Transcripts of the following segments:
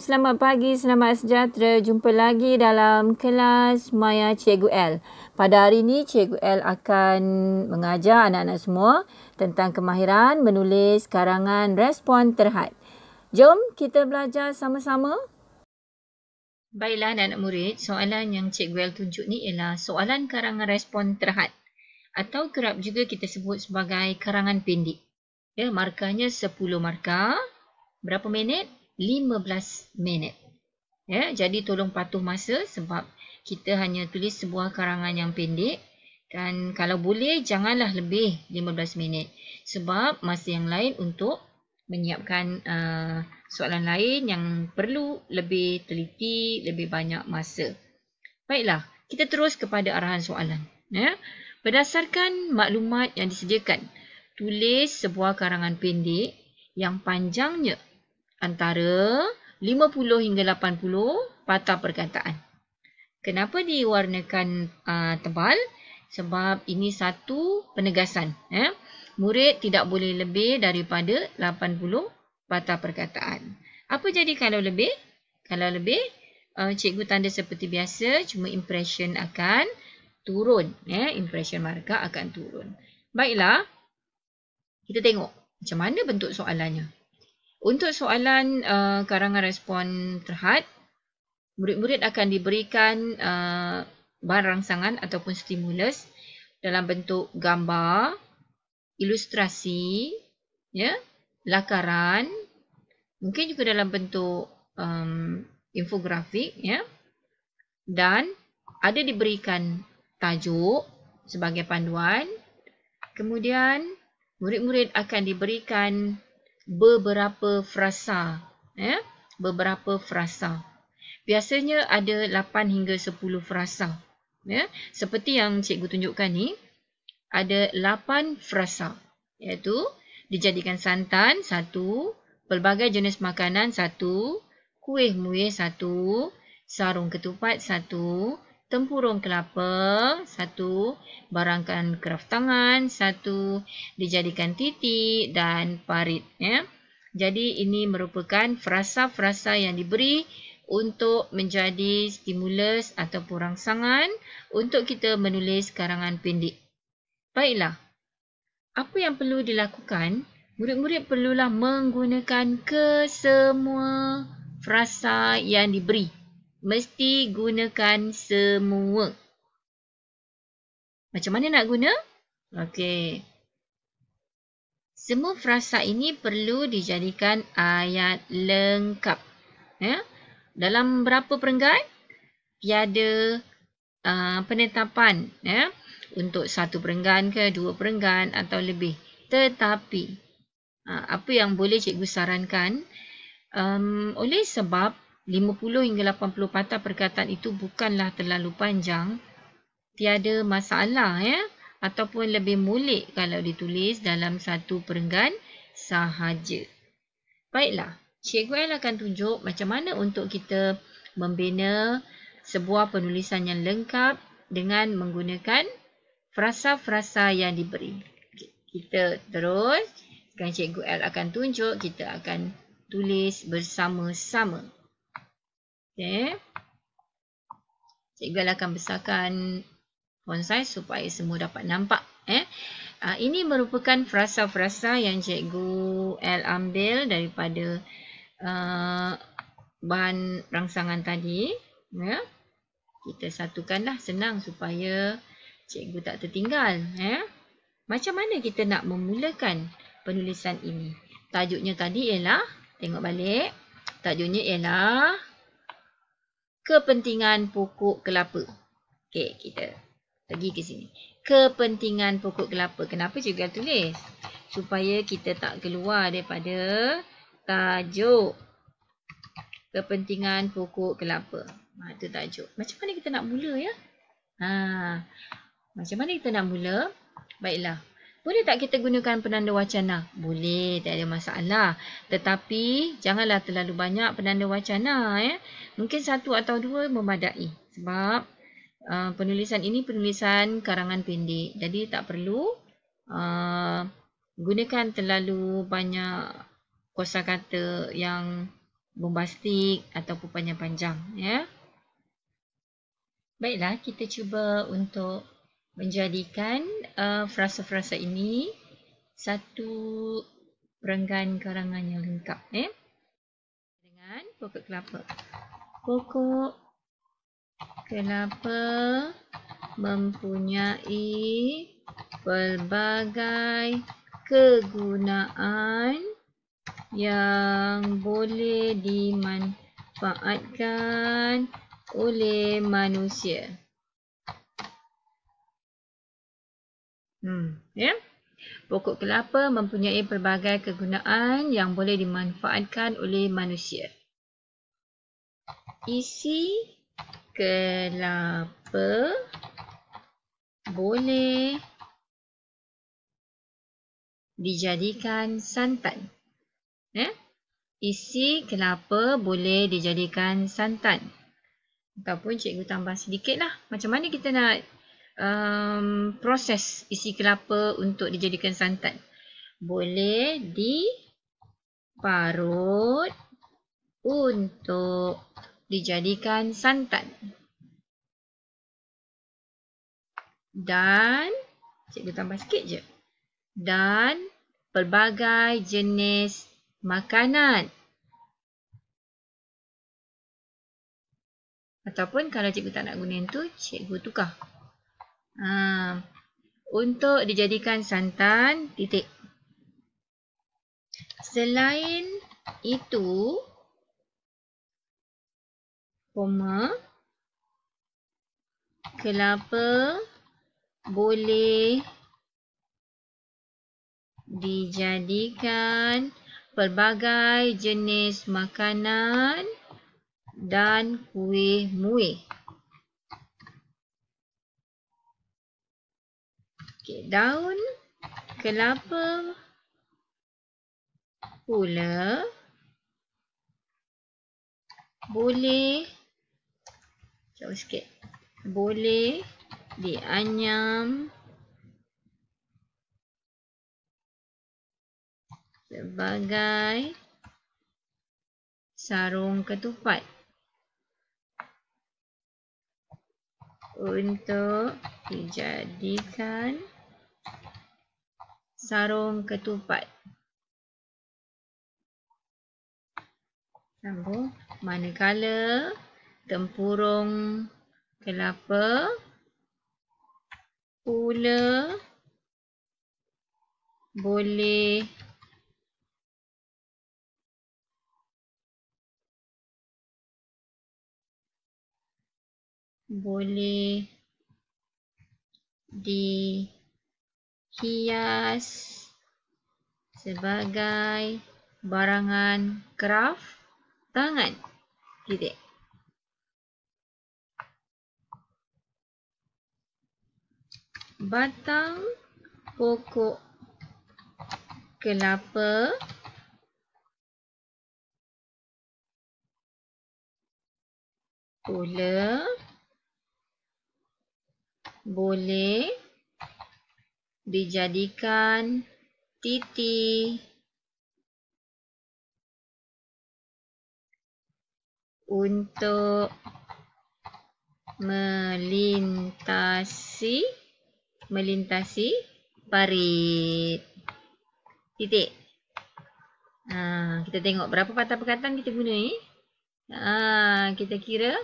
selamat pagi, selamat sejahtera. Jumpa lagi dalam kelas Maya Cikgu L. Pada hari ini, Cikgu L akan mengajar anak-anak semua tentang kemahiran menulis karangan respon terhad. Jom kita belajar sama-sama. Baiklah anak-anak murid, soalan yang Cikgu L tunjuk ni ialah soalan karangan respon terhad atau kerap juga kita sebut sebagai karangan pendek. Ya, markahnya 10 markah. Berapa minit? 15 minit. Ya, jadi tolong patuh masa sebab kita hanya tulis sebuah karangan yang pendek dan kalau boleh janganlah lebih 15 minit sebab masa yang lain untuk menyiapkan uh, soalan lain yang perlu lebih teliti, lebih banyak masa. Baiklah, kita terus kepada arahan soalan. Ya. Berdasarkan maklumat yang disediakan, tulis sebuah karangan pendek yang panjangnya antara 50 hingga 80 patah perkataan. Kenapa diwarnakan uh, tebal? Sebab ini satu penegasan. Eh? Murid tidak boleh lebih daripada 80 patah perkataan. Apa jadi kalau lebih? Kalau lebih, uh, cikgu tanda seperti biasa, cuma impression akan turun. Eh? Impression markah akan turun. Baiklah, kita tengok macam mana bentuk soalannya. Untuk soalan uh, karangan respon terhad, murid-murid akan diberikan uh, bahan rangsangan ataupun stimulus dalam bentuk gambar, ilustrasi, ya, lakaran, mungkin juga dalam bentuk um, infografik ya, dan ada diberikan tajuk sebagai panduan. Kemudian, murid-murid akan diberikan beberapa frasa. Ya? Beberapa frasa. Biasanya ada 8 hingga 10 frasa. Ya? Seperti yang cikgu tunjukkan ni, ada 8 frasa. Iaitu, dijadikan santan, satu. Pelbagai jenis makanan, satu. Kuih muih, satu. Sarung ketupat, satu tempurung kelapa, satu barangkan keraf tangan, satu dijadikan titik dan parit. Ya. Jadi ini merupakan frasa-frasa yang diberi untuk menjadi stimulus ataupun rangsangan untuk kita menulis karangan pendek. Baiklah, apa yang perlu dilakukan? Murid-murid perlulah menggunakan kesemua frasa yang diberi mesti gunakan semua. Macam mana nak guna? Okey. Semua frasa ini perlu dijadikan ayat lengkap. Ya? Dalam berapa perenggan? Tiada uh, penetapan ya? untuk satu perenggan ke dua perenggan atau lebih. Tetapi, uh, apa yang boleh cikgu sarankan? Um, oleh sebab 50 hingga 80 patah perkataan itu bukanlah terlalu panjang. Tiada masalah ya. Ataupun lebih mulik kalau ditulis dalam satu perenggan sahaja. Baiklah, Cikgu El akan tunjuk macam mana untuk kita membina sebuah penulisan yang lengkap dengan menggunakan frasa-frasa yang diberi. Kita terus, sekarang Cikgu El akan tunjuk, kita akan tulis bersama-sama. Okay. Cikgu akan besarkan font size supaya semua dapat nampak. Eh. Uh, ini merupakan frasa-frasa yang cikgu L ambil daripada uh, bahan rangsangan tadi. Yeah. Kita satukanlah senang supaya cikgu tak tertinggal. Eh. Macam mana kita nak memulakan penulisan ini? Tajuknya tadi ialah, tengok balik, tajuknya ialah kepentingan pokok kelapa. Okey, kita pergi ke sini. Kepentingan pokok kelapa. Kenapa juga tulis? Supaya kita tak keluar daripada tajuk. Kepentingan pokok kelapa. Ha, itu tajuk. Macam mana kita nak mula ya? Ha, macam mana kita nak mula? Baiklah. Boleh tak kita gunakan penanda wacana? Boleh, tak ada masalah. Tetapi, janganlah terlalu banyak penanda wacana. Ya. Mungkin satu atau dua memadai. Sebab uh, penulisan ini penulisan karangan pendek. Jadi, tak perlu uh, gunakan terlalu banyak kosa kata yang bombastik ataupun panjang-panjang. Ya. Baiklah, kita cuba untuk menjadikan uh, frasa-frasa uh, ini satu perenggan karangan yang lengkap eh? dengan pokok kelapa. Pokok kelapa mempunyai pelbagai kegunaan yang boleh dimanfaatkan oleh manusia. Hmm, ya. Pokok kelapa mempunyai pelbagai kegunaan yang boleh dimanfaatkan oleh manusia. Isi kelapa boleh dijadikan santan. Ya. Isi kelapa boleh dijadikan santan. Ataupun cikgu tambah sedikit lah. Macam mana kita nak um, proses isi kelapa untuk dijadikan santan. Boleh diparut untuk dijadikan santan. Dan, cikgu tambah sikit je. Dan pelbagai jenis makanan. Ataupun kalau cikgu tak nak guna itu tu, cikgu tukar. Ha, untuk dijadikan santan, titik. Selain itu, koma, kelapa boleh dijadikan pelbagai jenis makanan dan kuih muih. Okey, daun kelapa pula boleh jauh sikit. Boleh dianyam sebagai sarung ketupat untuk dijadikan sarung ketupat. Sambung. Manakala tempurung kelapa pula boleh boleh di hias sebagai barangan kraf tangan. Gitu. Batang pokok kelapa pula boleh dijadikan titik untuk melintasi melintasi parit titik ha, kita tengok berapa patah perkataan kita guna ni ha, kita kira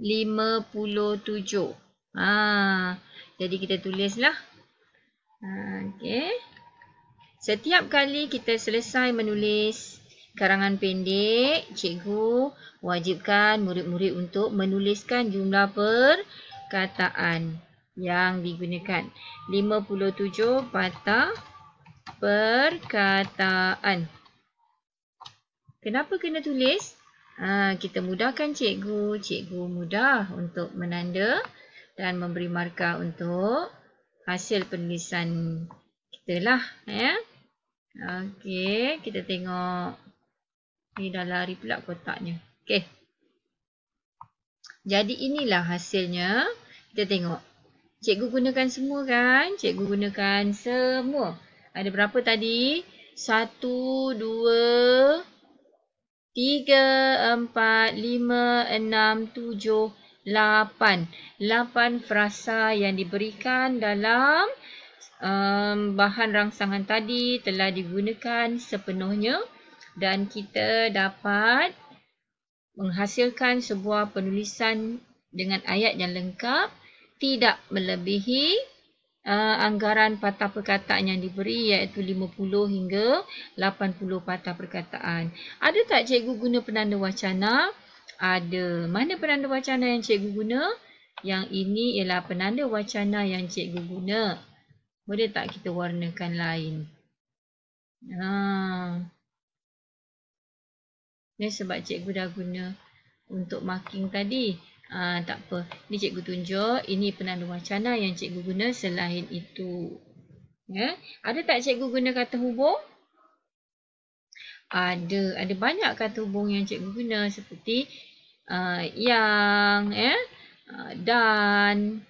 57 Ha, jadi kita tulislah. Ha, okay. Setiap kali kita selesai menulis karangan pendek, cikgu wajibkan murid-murid untuk menuliskan jumlah perkataan yang digunakan. 57 patah perkataan. Kenapa kena tulis? Ha, kita mudahkan cikgu. Cikgu mudah untuk menanda dan memberi markah untuk hasil penulisan kita lah. Ya. Okey, kita tengok. ini dah lari pula kotaknya. Okey. Jadi inilah hasilnya. Kita tengok. Cikgu gunakan semua kan? Cikgu gunakan semua. Ada berapa tadi? Satu, dua, tiga, empat, lima, enam, tujuh, lapan. Lapan frasa yang diberikan dalam um, bahan rangsangan tadi telah digunakan sepenuhnya dan kita dapat menghasilkan sebuah penulisan dengan ayat yang lengkap tidak melebihi uh, anggaran patah perkataan yang diberi iaitu 50 hingga 80 patah perkataan. Ada tak cikgu guna penanda wacana? ada mana penanda wacana yang cikgu guna? Yang ini ialah penanda wacana yang cikgu guna. Boleh tak kita warnakan lain? Ha. ini sebab cikgu dah guna untuk marking tadi. Ha, tak apa. Ni cikgu tunjuk. Ini penanda wacana yang cikgu guna selain itu. Ya? Ada tak cikgu guna kata hubung? ada ada banyak kata hubung yang cikgu guna seperti uh, yang eh uh, dan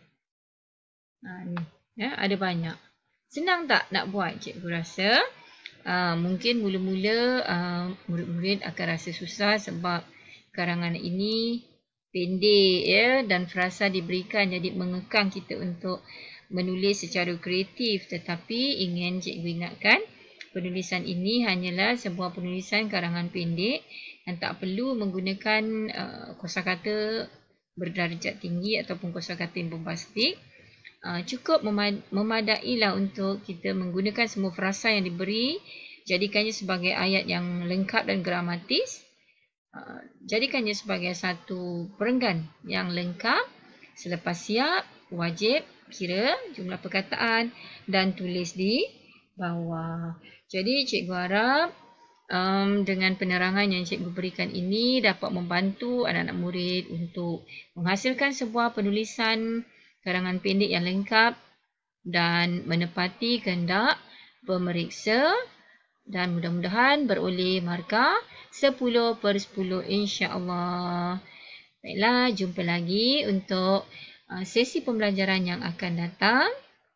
uh, ni eh ada banyak senang tak nak buat cikgu rasa uh, mungkin mula-mula uh, murid-murid akan rasa susah sebab karangan ini pendek ya dan frasa diberikan jadi mengekang kita untuk menulis secara kreatif tetapi ingin cikgu ingatkan penulisan ini hanyalah sebuah penulisan karangan pendek yang tak perlu menggunakan uh, kosakata berdarjat tinggi ataupun kosakata yang bombastik. Uh, cukup memad memadailah untuk kita menggunakan semua frasa yang diberi, jadikannya sebagai ayat yang lengkap dan gramatis. Uh, jadikannya sebagai satu perenggan yang lengkap. Selepas siap, wajib kira jumlah perkataan dan tulis di bawah. Jadi cikgu harap um, dengan penerangan yang cikgu berikan ini dapat membantu anak-anak murid untuk menghasilkan sebuah penulisan karangan pendek yang lengkap dan menepati kehendak pemeriksa dan mudah-mudahan beroleh markah 10 per 10 insyaAllah. Baiklah, jumpa lagi untuk uh, sesi pembelajaran yang akan datang.